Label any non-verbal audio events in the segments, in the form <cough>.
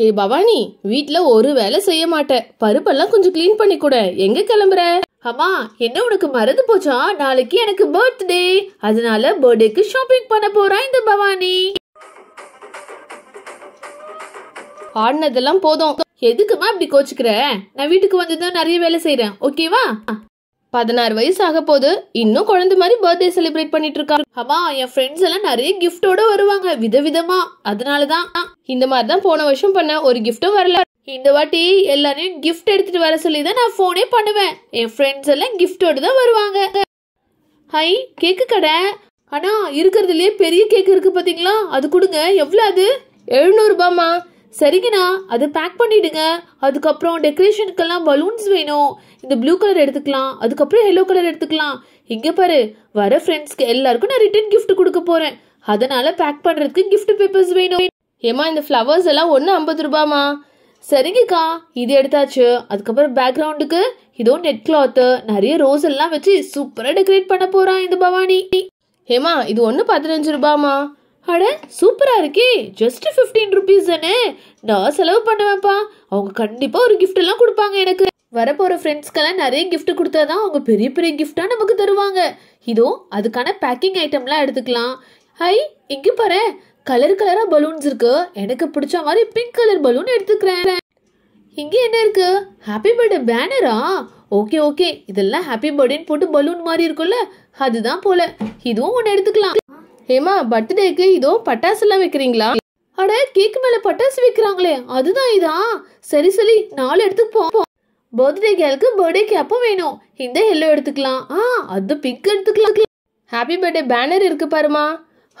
ஹே பவானி வீட்ல ஒரு வேலை செய்ய மாட்டேன் பருப்பெல்லாம் கொஞ்சம் கிளீன் பண்ணி கூட எங்க கிளம்புற அம்மா என்ன உனக்கு மறந்து போச்சா நாளைக்கு எனக்கு பர்த்டே அதனால பர்த்டேக்கு ஷாப்பிங் பண்ண போறா இந்த பவானி ஆடினதெல்லாம் போதும் எதுக்குமா இப்படி கோச்சுக்கிற நான் வீட்டுக்கு வந்ததும் நிறைய வேலை செய்யறேன் ஓகேவா பதினாறு வயசு ஆக போது இன்னும் குழந்தை மாதிரி பர்த்டே செலிப்ரேட் பண்ணிட்டு இருக்காங்க என் ஃப்ரெண்ட்ஸ் எல்லாம் நிறைய கிஃப்டோட வருவாங்க விதவிதமா அதனாலதான் இந்த மாதிரி தான் போன வருஷம் பண்ண ஒரு கிஃப்டும் வரல இந்த வாட்டி எல்லாரையும் கிஃப்ட் எடுத்துட்டு வர சொல்லி தான் நான் ஃபோனே பண்ணுவேன் என் ஃப்ரெண்ட்ஸ் எல்லாம் கிஃப்டோடு தான் வருவாங்க ஹை கேக்கு கடை ஆனா இருக்கிறதுலயே பெரிய கேக் இருக்கு பாத்தீங்களா அது கொடுங்க எவ்வளோ அது எழுநூறுபாமா சரிங்கண்ணா அது பேக் பண்ணிடுங்க அதுக்கப்புறம் டெக்கரேஷனுக்கெல்லாம் பலூன்ஸ் வேணும் இந்த ப்ளூ கலர் எடுத்துக்கலாம் அதுக்கப்புறம் எல்லோ கலர் எடுத்துக்கலாம் இங்கே பாரு வர ஃப்ரெண்ட்ஸ்க்கு எல்லாருக்கும் நான் ரிட்டன் கிஃப்ட் கொடுக்க போறேன் அதனால பேக் பண்ணுறதுக்கு கிஃப்ட் பேப்பர்ஸ் வேணும் ஏமா இந்த ஃப்ளவர்ஸ் எல்லாம் ஒன்று ஐம்பது ரூபாமா சரிங்கக்கா இது எடுத்தாச்சு அதுக்கப்புறம் பேக்ரவுண்டுக்கு இதோ நெட் கிளாத்து நிறைய ரோஸ் எல்லாம் வச்சு சூப்பராக டெக்கரேட் பண்ண போகிறான் இந்த பவானி ஏமா இது ஒன்று பதினஞ்சு ரூபாமா அட சூப்பராக இருக்கே ஜஸ்ட் ஃபிஃப்டீன் ருபீஸ் தானே நான் செலவு பண்ணுவேன்ப்பா அவங்க கண்டிப்பாக ஒரு கிஃப்ட் எல்லாம் கொடுப்பாங்க எனக்கு வரப்போகிற ஃப்ரெண்ட்ஸ்க்கெல்லாம் நிறைய கிஃப்ட் கொடுத்தா தான் அவங்க பெரிய பெரிய கிஃப்டாக நமக்கு தருவாங்க இதோ அதுக்கான பேக்கிங் ஐட்டம்லாம் எடுத்துக்கலாம் ஹை இங்கே பாரு கலர் கலராக பலூன்ஸ் இருக்கு எனக்கு பிடிச்ச மாதிரி பிங்க் கலர் பலூன் எடுத்துக்கிறேன் இங்கே என்ன இருக்கு ஹாப்பி பர்த்டே பேனரா ஓகே ஓகே இதெல்லாம் ஹாப்பி பர்த்டேன்னு போட்டு பலூன் மாதிரி இருக்கும்ல அதுதான் போல இதுவும் ஒன்று எடுத்துக்கலாம் ஏமா பர்த்டேக்கு இதோ பட்டாசுலாம் வைக்கிறீங்களா அட கேக் மேல பட்டாசு வைக்கிறாங்களே அதுதான் இதா சரி சரி நாலு எடுத்துக்கு போவோம் பர்த்டே கேளுக்கு பர்த்டே கேப்ப வேணும் இந்த எல்லோ எடுத்துக்கலாம் ஆ அது பிங்க் எடுத்துக்கலாம் ஹாப்பி பர்த்டே பேனர் இருக்கு பாருமா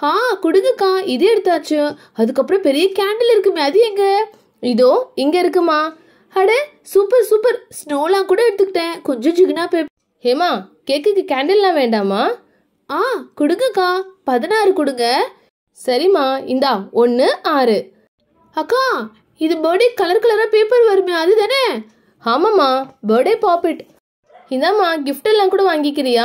ஆ கொடுங்கக்கா இது எடுத்தாச்சு அதுக்கப்புறம் பெரிய கேண்டில் இருக்குமே அது எங்க இதோ இங்க இருக்குமா அட சூப்பர் சூப்பர் ஸ்னோலாம் கூட எடுத்துக்கிட்டேன் கொஞ்சம் ஜிகுனா பே ஹேமா கேக்குக்கு கேண்டில்லாம் வேண்டாமா ஆ கொடுங்கக்கா பதினாறு கொடுங்க சரிம்மா இந்தா ஒன்று ஆறு அக்கா இது பர்த்டே கலர் கலராக பேப்பர் வருமே அதுதானே ஆமாம்மா பர்த்டே பாப்பிட் இந்தாம்மா கிஃப்ட் எல்லாம் கூட வாங்கிக்கிறியா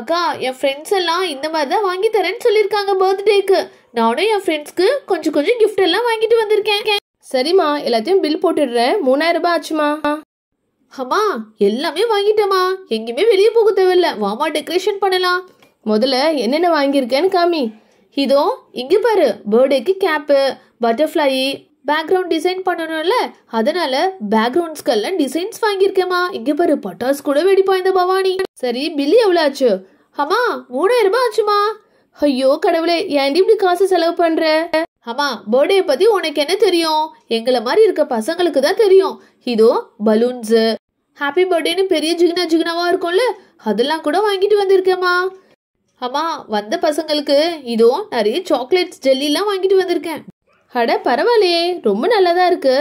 அக்கா என் ஃப்ரெண்ட்ஸ் எல்லாம் இந்த மாதிரி தான் வாங்கி தரேன்னு சொல்லியிருக்காங்க பர்த்டேக்கு நானும் என் ஃப்ரெண்ட்ஸ்க்கு கொஞ்சம் கொஞ்சம் கிஃப்ட் எல்லாம் வாங்கிட்டு வந்திருக்கேன் சரிம்மா எல்லாத்தையும் பில் போட்டுடுறேன் மூணாயிரம் ரூபாய் ஆச்சுமா அம்மா எல்லாமே வாங்கிட்டேம்மா எங்கேயுமே வெளியே போக தேவையில்ல வாமா டெக்கரேஷன் பண்ணலாம் முதல்ல என்னென்ன வாங்கியிருக்கேன்னு காமி இதோ இங்கே பாரு பேர்டேக்கு கேப்பு பட்டர்ஃப்ளை பேக்ரவுண்ட் டிசைன் பண்ணணும்ல அதனால பேக்ரவுண்ட்ஸ்க்கெல்லாம் டிசைன்ஸ் வாங்கியிருக்கேம்மா இங்கே பாரு பட்டாஸ் கூட வெடிப்பா இந்த பவானி சரி பில்லு எவ்வளோ ஆச்சு ஆமா மூணாயிரம் ரூபாய் ஆச்சுமா ஐயோ கடவுளே ஏன்டி இப்படி காசு செலவு பண்ற ஆமா பர்த்டே பத்தி உனக்கு என்ன தெரியும் எங்களை மாதிரி இருக்க பசங்களுக்கு தான் தெரியும் இதோ பலூன்ஸ் ஹாப்பி பர்த்டேன்னு பெரிய ஜிகினா ஜிகினாவா இருக்கும்ல அதெல்லாம் கூட வாங்கிட்டு வந்திருக்கேமா அம்மா வந்த பசங்களுக்கு இதோ நிறைய சாக்லேட்ஸ் ஜெல்லிலாம் வாங்கிட்டு வந்திருக்கேன் அட பரவாயில்லையே ரொம்ப நல்லதா இருக்கு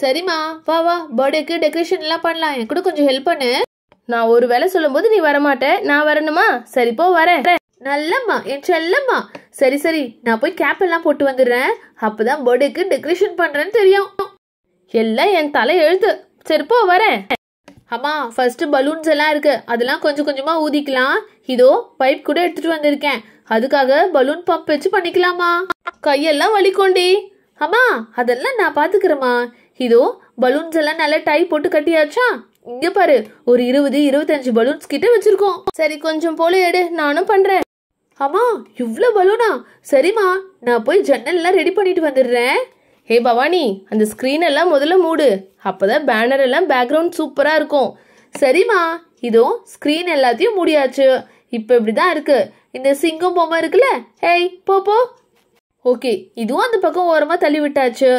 சரிம்மா வா வா பர்த்டேக்கு எல்லாம் பண்ணலாம் என் கூட கொஞ்சம் ஹெல்ப் பண்ணு நான் ஒரு வேலை சொல்லும்போது நீ வரமாட்டேன் நான் வரணுமா சரி போ வரேன் நல்லம்மா என் செல்லம்மா சரி சரி நான் போய் கேப் எல்லாம் போட்டு வந்துடுறேன் அப்பதான் பர்த்டேக்கு டெக்கரேஷன் பண்ணுறேன்னு தெரியும் எல்லாம் என் தலை எழுத்து சரி போ வரேன் அம்மா ஃபர்ஸ்ட் பலூன்ஸ் எல்லாம் இருக்குது அதெல்லாம் கொஞ்சம் கொஞ்சமாக ஊதிக்கலாம் இதோ பைப் கூட எடுத்துகிட்டு வந்திருக்கேன் அதுக்காக பலூன் பம்ப் வச்சு பண்ணிக்கலாமா கையெல்லாம் வலிக்கோண்டி அம்மா அதெல்லாம் நான் பாத்துக்கிறேமா இதோ பலூன்ஸ் எல்லாம் நல்லா டை போட்டு கட்டியாச்சா இங்க பாரு ஒரு இருபது இருபத்தஞ்சு பலூன்ஸ் கிட்ட வச்சிருக்கோம் சரி கொஞ்சம் போல எடு நானும் பண்றேன் அம்மா இவ்வளோ பலூனா சரிம்மா நான் போய் ஜன்னல்லாம் ரெடி பண்ணிட்டு வந்துடுறேன் ஹே பவானி அந்த ஸ்க்ரீன் எல்லாம் முதல்ல மூடு அப்போதான் பேனர் எல்லாம் பேக்ரவுண்ட் சூப்பராக இருக்கும் சரிம்மா இதோ ஸ்க்ரீன் எல்லாத்தையும் முடியாச்சு இப்போ இப்படி தான் இருக்குது இந்த சிங்கம் பொம்மை இருக்குல்ல ஹேய் போ போ ஓகே இதுவும் அந்த பக்கம் ஓரமாக தள்ளி விட்டாச்சு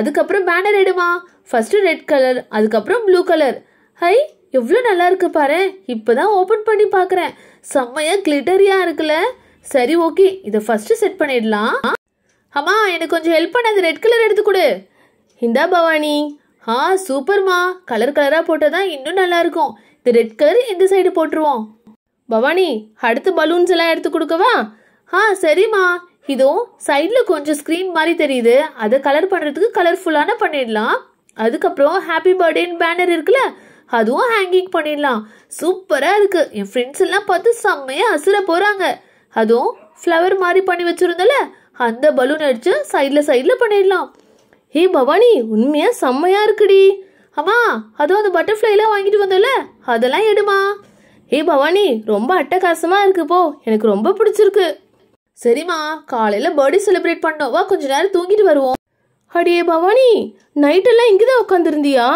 அதுக்கப்புறம் பேனர் எடுமா ஃபஸ்ட்டு ரெட் கலர் அதுக்கப்புறம் ப்ளூ கலர் ஹை எவ்வளோ நல்லா இருக்கு பாரு இப்போ தான் ஓப்பன் பண்ணி பார்க்குறேன் செம்மையாக கிளிட்டரியாக இருக்குல்ல சரி ஓகே இதை ஃபஸ்ட்டு செட் பண்ணிடலாம் அம்மா எனக்கு கொஞ்சம் ஹெல்ப் பண்ணாது ரெட் கலர் எடுத்து கொடு இந்தா பவானி ஆ சூப்பர்மா கலர் கலராக போட்டால் தான் இன்னும் நல்லாயிருக்கும் இந்த ரெட் கலர் இந்த சைடு போட்டுருவோம் பவானி அடுத்து பலூன்ஸ் எல்லாம் எடுத்து கொடுக்கவா ஆ சரிம்மா இதோ சைடில் கொஞ்சம் ஸ்க்ரீன் மாதிரி தெரியுது அதை கலர் பண்ணுறதுக்கு கலர்ஃபுல்லான பண்ணிடலாம் அதுக்கப்புறம் ஹாப்பி பர்த்டேன்னு பேனர் இருக்குல்ல அதுவும் ஹேங்கிங் பண்ணிடலாம் சூப்பராக இருக்குது என் ஃப்ரெண்ட்ஸ் எல்லாம் பார்த்து செம்மையாக அசுர போகிறாங்க அதுவும் ஃப்ளவர் மாதிரி பண்ணி வச்சுருந்தல அந்த பலூன் அடித்து சைடில் சைடில் பண்ணிடலாம் ஹே பவானி உண்மையாக செம்மையாக இருக்குடி அம்மா அதுவும் அந்த பட்டர்ஃப்ளைலாம் வாங்கிட்டு வந்தோம்ல அதெல்லாம் எடுமா ஹே பவானி ரொம்ப அட்டகாசமாக இருக்கு போ எனக்கு ரொம்ப பிடிச்சிருக்கு சரிம்மா காலையில் பர்த்டே செலிப்ரேட் பண்ணோம் வா கொஞ்ச நேரம் தூங்கிட்டு வருவோம் அடியே பவானி நைட்டெல்லாம் இங்கே தான் உட்காந்துருந்தியா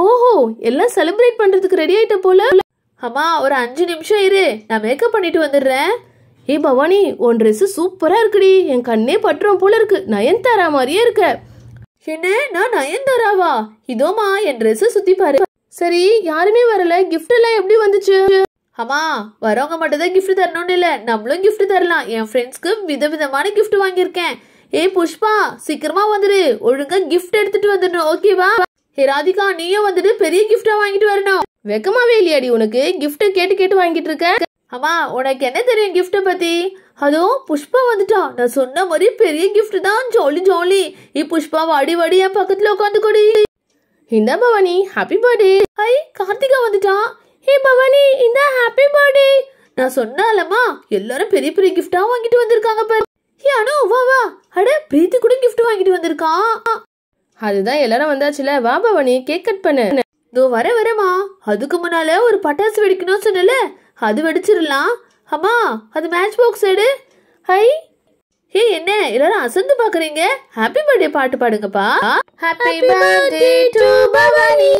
ஓஹோ எல்லாம் செலிப்ரேட் பண்ணுறதுக்கு ரெடி ஆகிட்ட போல அம்மா ஒரு அஞ்சு நிமிஷம் இரு நான் மேக்கப் பண்ணிட்டு வந்துடுறேன் ஏ பவானி உன் ட்ரெஸ் சூப்பராக இருக்குடி என் கண்ணே பற்றும் போல இருக்கு நயன்தாரா மாதிரியே இருக்க என்ன நான் நயன்தாராவா இதோமா என் ட்ரெஸ் சுத்தி பாரு சரி யாருமே வரல கிஃப்ட் எல்லாம் எப்படி வந்துச்சு அம்மா வரவங்க மட்டும் தான் கிஃப்ட் தரணும்னு இல்லை நம்மளும் கிஃப்ட் தரலாம் என் ஃப்ரெண்ட்ஸ்க்கு விதவிதமான கிஃப்ட் வாங்கியிருக்கேன் ஏய் புஷ்பா சீக்கிரமா வந்துடு ஒழுங்கா கிஃப்ட் எடுத்துட்டு வந்துடணும் ஓகேவா ஏ ராதிகா நீயும் வந்துட்டு பெரிய கிஃப்டா வாங்கிட்டு வரணும் வெக்கமாவே இல்லையாடி உனக்கு கிஃப்ட் கேட்டு கேட்டு வாங்கிட்டு இருக்க அம்மா உனக்கு என்ன தெரியும் கிஃப்ட்டை பற்றி அதோ புஷ்பா வந்துட்டா நான் சொன்ன மாதிரி பெரிய கிஃப்ட் தான் ஜாலி ஜாலி இ புஷ்பா வாடி வாடி என் பக்கத்தில் உட்காந்து கொடி இந்த பவனி ஹாப்பி பர்த்டே ஐ கார்த்திகா வந்துட்டா ஹே பவனி இந்த ஹாப்பி பர்த்டே நான் சொன்னாலம்மா எல்லாரும் பெரிய பெரிய கிஃப்டா வாங்கிட்டு வந்திருக்காங்க பாரு ஏ அனு வா வா அட பிரீத்தி கூட கிஃப்ட் வாங்கிட்டு வந்திருக்கா அதுதான் எல்லாரும் வந்தாச்சுல வா பவனி கேக் கட் பண்ணு இதோ வர வரமா அதுக்கு முன்னால ஒரு பட்டாசு வெடிக்கணும்னு சொன்னல அது வெடிச்சிடலாம் அம்மா அது மேட்ச் பாக்ஸ் எடு ஹை ஹே என்ன எல்லாரும் அசந்து பாக்குறீங்க ஹாப்பி பர்த்டே பாட்டு பாடுங்கப்பா ஹாப்பி பர்த்டே டு பவானி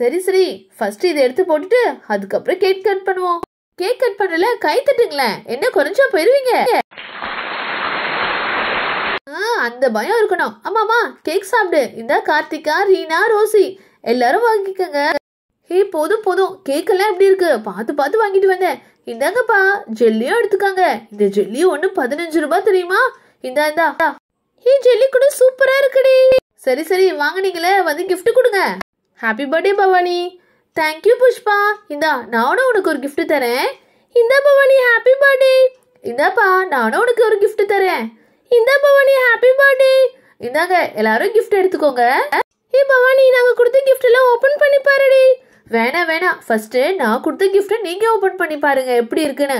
சரி சரி ஃபர்ஸ்ட் இதை எடுத்து போட்டுட்டு அதுக்கப்புறம் கேக் கட் பண்ணுவோம் கேக் கட் பண்ணல கை தட்டுங்களேன் என்ன குறைஞ்சா போயிருவீங்க அந்த பயம் இருக்கணும் ஆமாமா கேக் சாப்பிடு இந்த கார்த்திகா ரீனா ரோசி எல்லாரும் வாங்கிக்கோங்க ஏய் போதும் போதும் கேக்கெல்லாம் எப்படி இருக்கு பார்த்து பார்த்து வாங்கிட்டு வந்தேன் இந்தாங்கப்பா ஜெல்லியும் எடுத்துக்காங்க இந்த ஜெல்லி ஒன்று பதினஞ்சு ரூபாய் தெரியுமா இந்தா இந்தா ஹே ஜெல்லி கூட சூப்பரா இருக்குடி சரி சரி வாங்கினீங்களே வந்து கிஃப்ட் கொடுங்க happy birthday Bhavani thank you Pushpa இந்தா நானும் உனக்கு ஒரு கிஃப்ட் தரேன் இந்தா பவானி ஹாப்பி பர்த்டே இந்தாப்பா நானும் உனக்கு ஒரு கிஃப்ட் தரேன் இந்தா பவானி ஹாப்பி பர்த்டே இந்தாங்க எல்லாரும் கிஃப்ட் எடுத்துக்கோங்க ஏ பவானி நாங்க கொடுத்த கிஃப்ட் எல்லாம் ஓபன் பண்ணி பாருடி வேணாம் வேணாம் ஃபஸ்ட்டு நான் கொடுத்த கிஃப்ட்டை நீங்கள் ஓப்பன் பண்ணி பாருங்க எப்படி இருக்குன்னு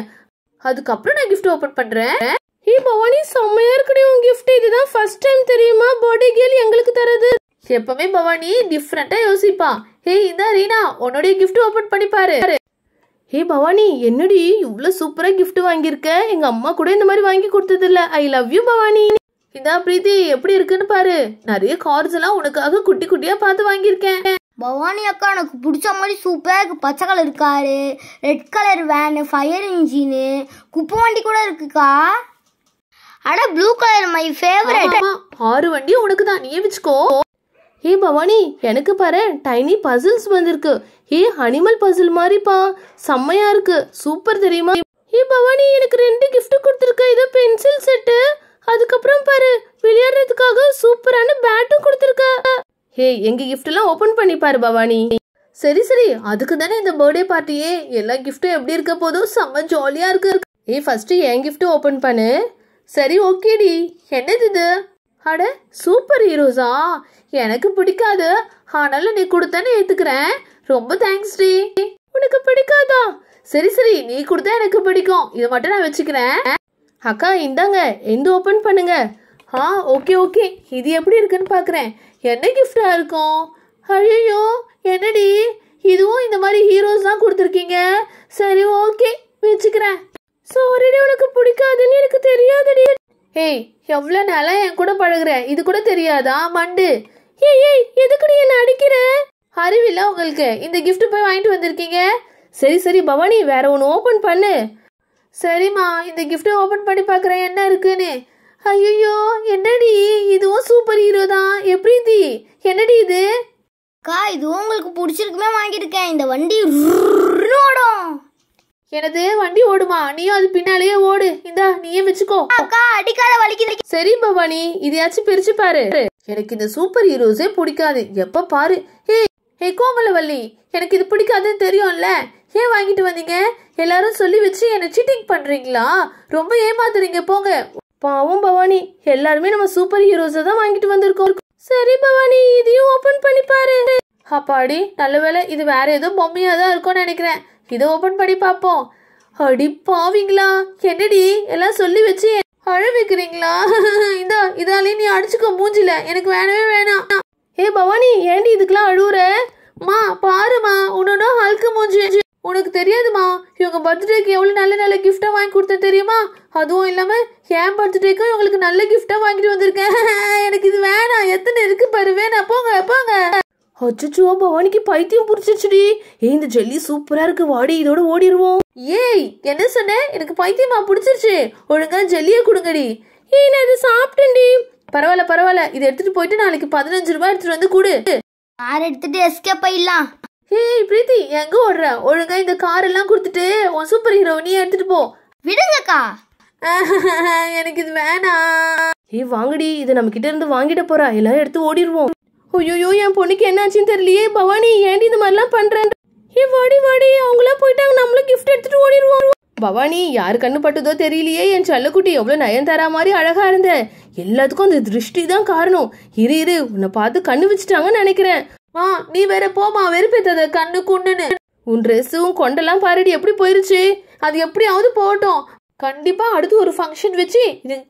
அதுக்கப்புறம் நான் கிஃப்ட் ஓப்பன் பண்ணுறேன் ஹே பவானி செம்மையா இருக்குடி உன் கிஃப்ட் இதுதான் ஃபர்ஸ்ட் டைம் தெரியுமா பர்த்டே கேள் எங்களுக்கு தரது எப்பவுமே பவானி டிஃப்ரெண்ட்டாக யோசிப்பா ஹே இதான் ரீனா உன்னுடைய கிஃப்ட் ஓப்பன் பண்ணி பாரு ஹே பவானி என்னடி இவ்வளோ சூப்பராக கிஃப்ட் வாங்கியிருக்க எங்கள் அம்மா கூட இந்த மாதிரி வாங்கி கொடுத்தது இல்ல ஐ லவ் யூ பவானி இந்தா பிரீத்தி எப்படி இருக்குன்னு பாரு நிறைய கார்ஸ் எல்லாம் உனக்காக குட்டி குட்டியாக பார்த்து வாங்கியிருக்கேன் பவானி அக்கா எனக்கு பிடிச்ச மாதிரி சூப்பராக இருக்குது பச்சை colour car red colour van fire engine குப்பை வண்டி கூட இருக்குக்கா அட ப்ளூ கலர் மை ஃபேவரட் ஆறு வண்டி உனக்கு தான் நீ வச்சுக்கோ ஹே பவானி எனக்கு பாரு டைனி பசில்ஸ் வந்திருக்கு ஹே அனிமல் பசில் மாதிரிப்பா செம்மையா இருக்கு சூப்பர் தெரியுமா ஹே பவானி எனக்கு ரெண்டு கிஃப்ட் கொடுத்துருக்க இது பென்சில் செட்டு அதுக்கப்புறம் பாரு விளையாடுறதுக்காக சூப்பரான பேட்டும் கொடுத்துருக்க ஹே எங்க எல்லாம் ஓபன் பண்ணி பாரு பவானி சரி சரி அதுக்கு தானே இந்த பர்த்டே பார்ட்டியே எல்லா கிஃப்ட்டும் எப்படி இருக்க போதும் செம்ம ஜாலியா இருக்கு ஏ ஃபர்ஸ்ட் என் கிஃப்ட் ஓபன் பண்ணு சரி ஓகேடி என்னது இது அட சூப்பர் ஹீரோஸா எனக்கு பிடிக்காது ஆனாலும் நீ கொடுத்தானே ஏத்துக்கிறேன் ரொம்ப தேங்க்ஸ் டி உனக்கு பிடிக்காதா சரி சரி நீ கொடுத்தா எனக்கு பிடிக்கும் இதை மட்டும் நான் வச்சுக்கிறேன் அக்கா இந்தாங்க எந்த ஓபன் பண்ணுங்க ஆ ஓகே ஓகே இது எப்படி இருக்குன்னு பாக்குறேன் என்ன கிஃப்டாக இருக்கும் ஐயோ என்னடி இதுவும் இந்த மாதிரி ஹீரோஸ் தான் கொடுத்துருக்கீங்க சரி ஓகே வச்சுக்கிறேன் சாரிடி உனக்கு பிடிக்காதுன்னு எனக்கு தெரியாதடி ஏய் எவ்வளோ நாளா என் கூட பழகுற இது கூட தெரியாதா மண்டு ஏய் ஏய் எதுக்குடி என்ன அடிக்கிற அறிவில்ல உங்களுக்கு இந்த கிஃப்ட் போய் வாங்கிட்டு வந்திருக்கீங்க சரி சரி பவானி வேற ஒன்று ஓப்பன் பண்ணு சரிம்மா இந்த கிஃப்ட்டை ஓப்பன் பண்ணி பார்க்குறேன் என்ன இருக்குன்னு ஐயோ என்னடி இதுவும் சூப்பர் ஹீரோ தான் எப்படி என்னடி இது அக்கா இது உங்களுக்கு பிடிச்சிருக்குமே வாங்கியிருக்கேன் இந்த வண்டி ஓடும் எனது வண்டி ஓடுமா நீயும் அது பின்னாலேயே ஓடு இந்தா நீயே வச்சுக்கோ அக்கா அடிக்காத வலிக்கு சரி பவானி இதையாச்சும் பிரிச்சு பாரு எனக்கு இந்த சூப்பர் ஹீரோஸே பிடிக்காது எப்ப பாரு ஹே ஹே கோமலவல்லி எனக்கு இது பிடிக்காதுன்னு தெரியும்ல ஏன் வாங்கிட்டு வந்தீங்க எல்லாரும் சொல்லி வச்சு என்னை சீட்டிங் பண்றீங்களா ரொம்ப ஏமாத்துறீங்க போங்க பாவம் பவானி எல்லாருமே நம்ம சூப்பர் ஹீரோஸை தான் வாங்கிட்டு வந்திருக்கோம் சரி பவானி இதையும் ஓபன் பண்ணி பாரு அப்பாடி நல்ல வேலை இது வேற ஏதோ பொம்மையா தான் இருக்கும் நினைக்கிறேன் இதை ஓபன் பண்ணி பார்ப்போம் அடி பாவிங்களா என்னடி எல்லாம் சொல்லி வச்சு அழவிக்கிறீங்களா <laughs> இதா இதாலே நீ அடிச்சுக்க மூஞ்சில எனக்கு வேணவே வேணாம் ஏ பவானி ஏண்டி இதுக்கெல்லாம் அழுவுற மா பாருமா உன்னோட ஹல்க்கு மூஞ்சி உனக்கு தெரியாதுமா இவங்க பர்த்டேக்கு எவ்வளோ நல்ல நல்ல கிஃப்டா வாங்கி கொடுத்தேன் தெரியுமா அதுவும் இல்லாமல் என் பர்த்டேக்கும் இவங்களுக்கு நல்ல கிஃப்டா வாங்கிட்டு வந்திருக்கேன் <laughs> எனக்கு இது வேணாம் எத்தனை இருக்கு பாரு வேணா போங்க போங்க அச்சோ பவானிக்கு பைத்தியம் பிடிச்சிருச்சுடி ஏய் இந்த ஜெல்லி சூப்பரா இருக்கு வாடி இதோட ஓடிடுவோம் ஏய் என்ன சொன்ன எனக்கு பைத்தியமா புடிச்சிருச்சு ஒழுங்கா ஜெல்லிய கொடுங்கடி ஏய் நான் இதை சாப்பிட்டேன்டி பரவாயில்ல பரவாயில்ல இதை எடுத்துட்டு போயிட்டு நாளைக்கு பதினஞ்சு ரூபாய் எடுத்துட்டு வந்து கூடு ஆறு எடுத்துட்டு எஸ்கேப் ஆயிடலாம் ஹேய் பிரீத்தி எங்க ஓடுற ஒழுங்கா இந்த கார் எல்லாம் கொடுத்துட்டு உன் சூப்பர் ஹீரோ நீ எடுத்துட்டு போ விடுங்கக்கா <laughs> எனக்கு இது வேணா ஏய் வாங்கடி இது நம்ம கிட்ட இருந்து வாங்கிட போறா எல்லாம் எடுத்து ஓடிடுவோம் ஐயோ என் பொண்ணுக்கு என்னாச்சுன்னு தெரியலையே பவானி ஏன்டி இந்த மாதிரிலாம் பண்றேன் ஹே வாடி வாடி அவங்களாம் போயிட்டாங்க நம்மளும் கிஃப்ட் எடுத்துட்டு ஓடிடுவோம் பவானி யார் கண்ணு பட்டுதோ தெரியலையே என் செல்லக்குட்டி எவ்வளோ தர மாதிரி அழகா இருந்த எல்லாத்துக்கும் அந்த திருஷ்டி தான் காரணம் இரு இரு உன்னை பார்த்து கண்ணு வச்சுட்டாங்கன்னு நினைக்கிறேன் ஆ நீ வேற போமா வெறுப்பேத்தத கண்ணு குண்டுன்னு உன் ட்ரெஸ்ஸும் கொண்டெல்லாம் பாருடி எப்படி போயிருச்சு அது எப்படியாவது போகட்டும் கண்டிப்பா அடுத்து ஒரு ஃபங்க்ஷன் வச்சு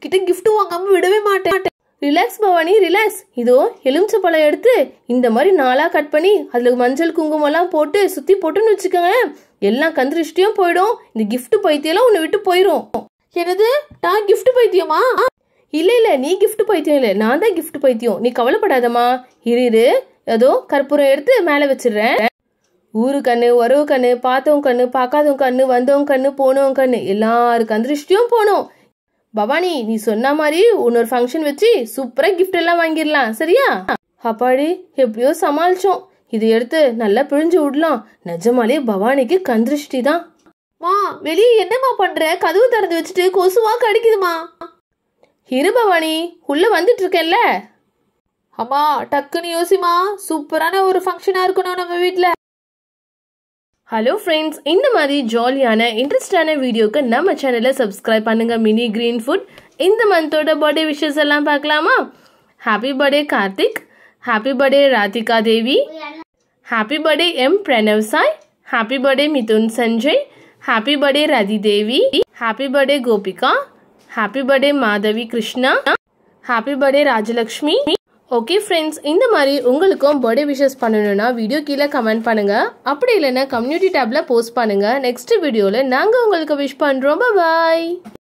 கிட்ட கிஃப்ட் வாங்காம விடவே மாட்டேன் ரிலாக்ஸ் பவானி ரிலாக்ஸ் இதோ எலுமிச்சை பழம் எடுத்து இந்த மாதிரி நாளா கட் பண்ணி அதுல மஞ்சள் எல்லாம் போட்டு சுத்தி போட்டுன்னு வச்சுக்கோங்க எல்லாம் கந்திருஷ்டியும் போயிடும் இந்த கிஃப்ட் பைத்தியம் உன்னை விட்டு போயிடும் எனது நான் கிஃப்ட் பைத்தியமா இல்ல இல்ல நீ கிஃப்ட் பைத்தியம் இல்ல நான் தான் கிஃப்ட் பைத்தியம் நீ கவலைப்படாதமா இரு ஏதோ கற்பூரம் எடுத்து மேலே வச்சிடுறேன் ஊரு கண்ணு உறவு கண்ணு பார்த்தவங்க கண்ணு பார்க்காதவங்க கண்ணு வந்தவங்க கண்ணு போனவங்க கண்ணு எல்லாரு கந்திருஷ்டியும் போனோம் பவானி நீ சொன்ன மாதிரி இன்னொரு ஃபங்க்ஷன் வச்சு சூப்பராக கிஃப்ட் எல்லாம் வாங்கிடலாம் சரியா அப்பாடி எப்படியோ சமாளிச்சோம் இதை எடுத்து நல்லா பிழிஞ்சு விடலாம் நிஜமாலே பவானிக்கு கந்திருஷ்டி தான் மா வெளியே என்னமா பண்ற கதவு திறந்து வச்சுட்டு கொசுவா கடிக்குதுமா இரு பவானி உள்ள வந்துட்டு இருக்கேன்ல அம்மா டக்குன யோசிமா சூப்பரான ஒரு ஃபங்க்ஷனா இருக்குனோ நம்ம வீட்ல ஹலோ फ्रेंड्स இந்த மாதிரி ஜாலியான இன்ட்ரஸ்டான வீடியோக்கு நம்ம சேனலை சப்ஸ்கிரைப் பண்ணுங்க மினி グリーン ஃபுட் இந்த मंथtoDate birthday wishes எல்லாம் பார்க்கலாம்மா happy birthday Karthik happy birthday Radhika Devi happy birthday M Pranav Sai happy birthday Mithun Sanjay happy birthday Radhi Devi happy birthday Gopika happy birthday Madhavi Krishna happy birthday Rajalakshmi okay friends இந்த மாதிரி உங்களுக்கும் பர்த்டே விஷஸ் பண்ணணும்னா வீடியோ கீழே கமெண்ட் பண்ணுங்கள் அப்படி இல்லைன்னா கம்யூனிட்டி டேப்பில் போஸ்ட் பண்ணுங்கள் நெக்ஸ்ட் வீடியோவில் நாங்கள் உங்களுக்கு விஷ் பண்ணுறோம் பாய்